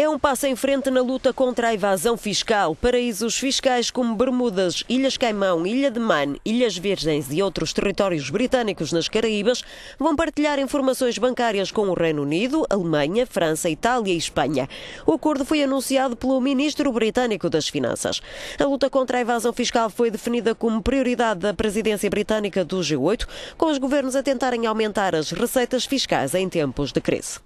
É um passo em frente na luta contra a evasão fiscal. Paraísos fiscais como Bermudas, Ilhas Caimão, Ilha de Man, Ilhas Virgens e outros territórios britânicos nas Caraíbas vão partilhar informações bancárias com o Reino Unido, Alemanha, França, Itália e Espanha. O acordo foi anunciado pelo ministro britânico das Finanças. A luta contra a evasão fiscal foi definida como prioridade da presidência britânica do G8, com os governos a tentarem aumentar as receitas fiscais em tempos de crise.